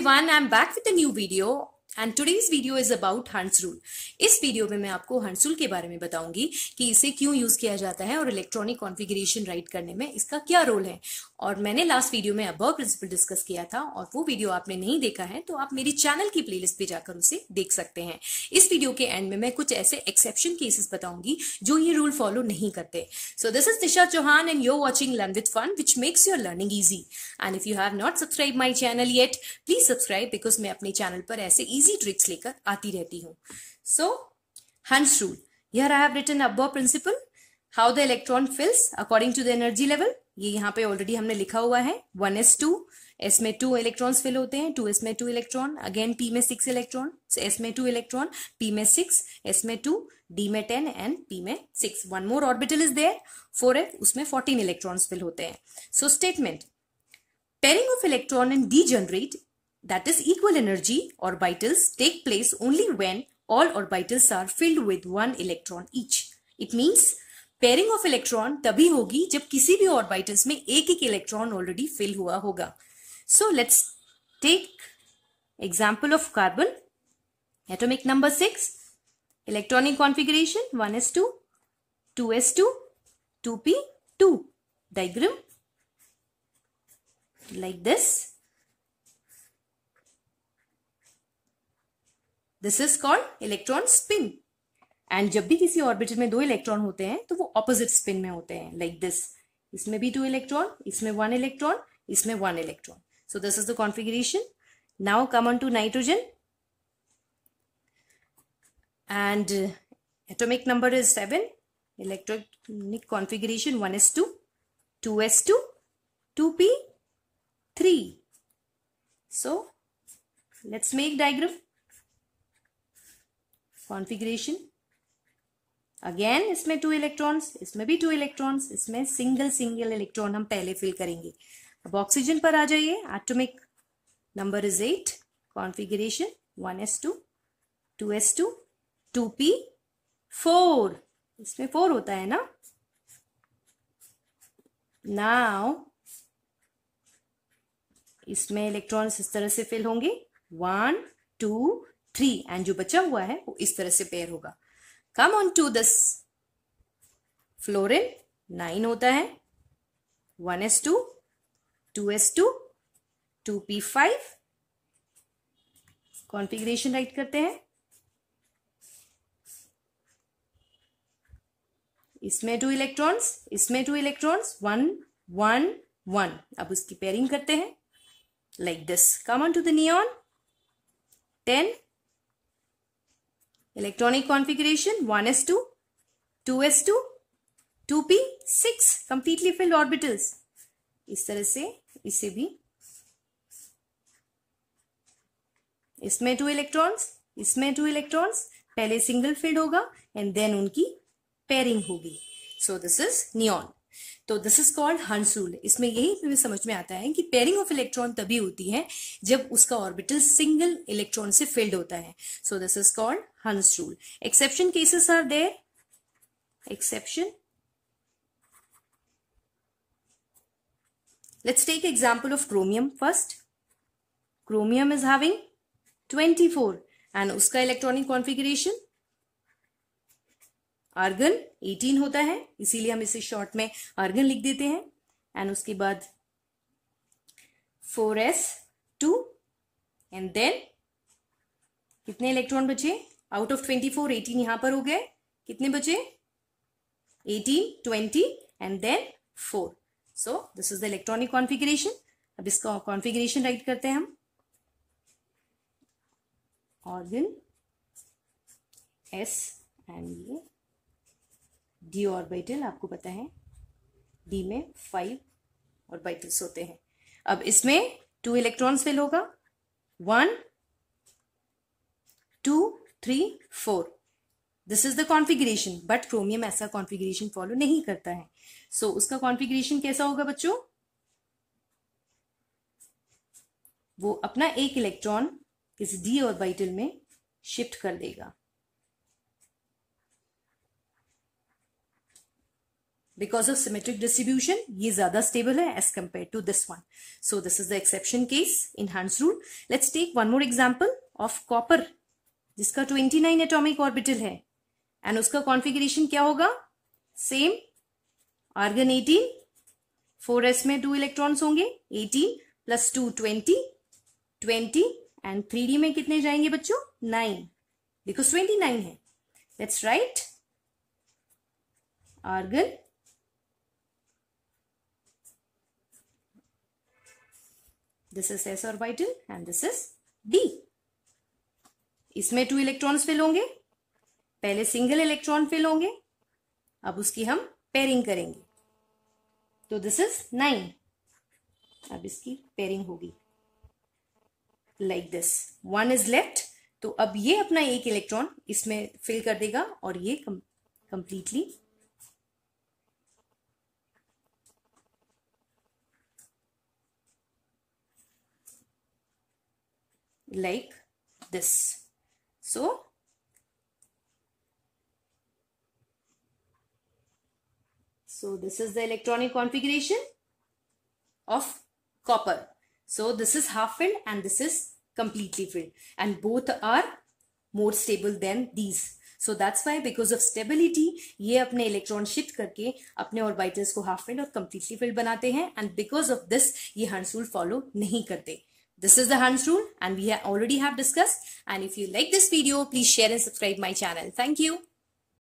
I am back with a new video and today's video is about Hund's rule इस video में मैं आपको हंस रूल के बारे में बताऊंगी कि इसे क्यों यूज किया जाता है और इलेक्ट्रॉनिक कॉन्फ़िगरेशन राइट करने में इसका क्या रोल है और मैंने लास्ट वीडियो में अबव प्रिंसिपल डिस्कस किया था और वो वीडियो आपने नहीं देखा है तो आप मेरी चैनल की प्लेलिस्ट पे जाकर उसे देख सकते हैं इस वीडियो के एंड में मैं कुछ ऐसे एक्सेप्शन केसेस बताऊंगी जो ये रूल फॉलो नहीं करते so this is Disha Chauhan and you're watching learn with fun which makes your learning easy and if you have not subscribe my channel yet please subscribe because मैं अपने चैनल पर ऐसे easy tricks लेकर आती रहती हूँ so Hund's rule here I have written aufbau principle how the electron fills according to the energy level ये यहाँ पे ऑलरेडी हमने लिखा हुआ है वन एस टू एस में टू इलेक्ट्रॉन्स फिल होते हैं टू एस में टू इलेक्ट्रॉन अगेन पी में सिक्स इलेक्ट्रॉन एस में टू इलेक्ट्रॉन पी में सिक्स एस में टू डी में टेन एंड पी में six one more orbital is there four f उसमें फोर्टीन इलेक्ट्रॉन्स फिल होते हैं so statement pairing and degenerate that is equal energy और energy take place only when all orbitals are filled with one electron each it means pairing of electron तभी होगी जब किसी भी orbitals में एक एक इलेक्ट्रॉन ऑलरेडी फिल हुआ होगा so let's take example of carbon atomic number six electronic configuration one two two s two two p two diagram like this this is called electron spin and जब भी किसी orbiter में दो electron होते हैं तो वो ऑपोजिट स्पिन में होते हैं लाइक दिस इसमें भी टू इलेक्ट्रॉन इसमें वन इलेक्ट्रॉन इसमें one electron so this is the configuration now come on to nitrogen and atomic number is seven electronic configuration one s two two s two two p three so let's make diagram configuration again इसमें two electrons इसमें भी two electrons इसमें single single electron हम पहले fill करेंगे अब oxygen पर आ जाइए atomic number is eight configuration one s two two s two two p four इसमें फोर होता है ना नाउ इसमें इलेक्ट्रॉन्स इस तरह से फिल होंगे वन टू थ्री एंड जो बचा हुआ है वो इस तरह से पेयर होगा come on to this fluorine nine होता है one s two two s two two p five configuration write करते हैं इसमें टू इलेक्ट्रॉन्स इसमें two electrons one one one अब उसकी पेयरिंग करते हैं like this come on to the neon ten Electronic configuration 1s2, 2s2, p six completely filled orbitals. इस तरह से इसे भी इसमें टू इलेक्ट्रॉन्स इसमें टू इलेक्ट्रॉन्स पहले सिंगल फील्ड होगा एंड देन उनकी पेयरिंग होगी सो दिस इज नियॉन तो दिस इज कॉल्ड हंसूल इसमें यही हमें समझ में आता है कि पेयरिंग ऑफ इलेक्ट्रॉन तभी होती है जब उसका ऑर्बिटल सिंगल इलेक्ट्रॉन से फिल्ड होता है so this is called Hund's rule exception cases are there exception let's take example of chromium first chromium is having 24 and उसका इलेक्ट्रॉनिक configuration आर्गन एटीन होता है इसीलिए हम इसे शॉर्ट में अर्गन लिख देते हैं एंड उसके बाद four s two and then कितने इलेक्ट्रॉन बचे out of twenty four eighteen यहां पर हो गए कितने बचे eighteen twenty and then four so this is the electronic configuration अब इसका कॉन्फिग्रेशन राइट करते हैं हम ऑर्गन एस एंड ये डी ऑर्बिटल आपको पता है डी में फाइव ऑर्बिटल्स होते हैं अब इसमें टू इलेक्ट्रॉन्स फिल होगा one two three four this is the configuration but chromium ऐसा कॉन्फिग्रेशन फॉलो नहीं करता है सो so, उसका कॉन्फिग्रेशन कैसा होगा बच्चों वो अपना एक इलेक्ट्रॉन इस डी ऑर्बिटल में शिफ्ट कर देगा बिकॉज ऑफ सिमेट्रिक डिस्ट्रीब्यूशन ये ज्यादा स्टेबल है as compare to this one so this is the exception case in Hund rule let's take one more example of copper जिसका ट्वेंटी नाइन एटोमिक ऑर्बिटल है and उसका configuration क्या होगा same argon eighteen four s में two electron होंगे eighteen plus two twenty twenty and three d में कितने जाएंगे बच्चों नाइन बिकॉज ट्वेंटी नाइन है let's write argon this is s orbital and this is d इसमें टू इलेक्ट्रॉन्स फिल होंगे पहले सिंगल इलेक्ट्रॉन फिल होंगे अब उसकी हम पेयरिंग करेंगे तो दिस इज नाइन अब इसकी पेयरिंग होगी like this one is left तो अब ये अपना एक इलेक्ट्रॉन इसमें फिल कर देगा और ये completely like this. So, so this is the electronic configuration of copper. So this is half filled and this is completely filled and both are more stable than these. so that's why because of stability ये अपने electron shift करके अपने orbitals को half filled और completely filled बनाते हैं and because of this ये Hansul follow नहीं करते This is the Hans rule and we already have discussed. And if you like this video, please share and subscribe my channel. Thank you.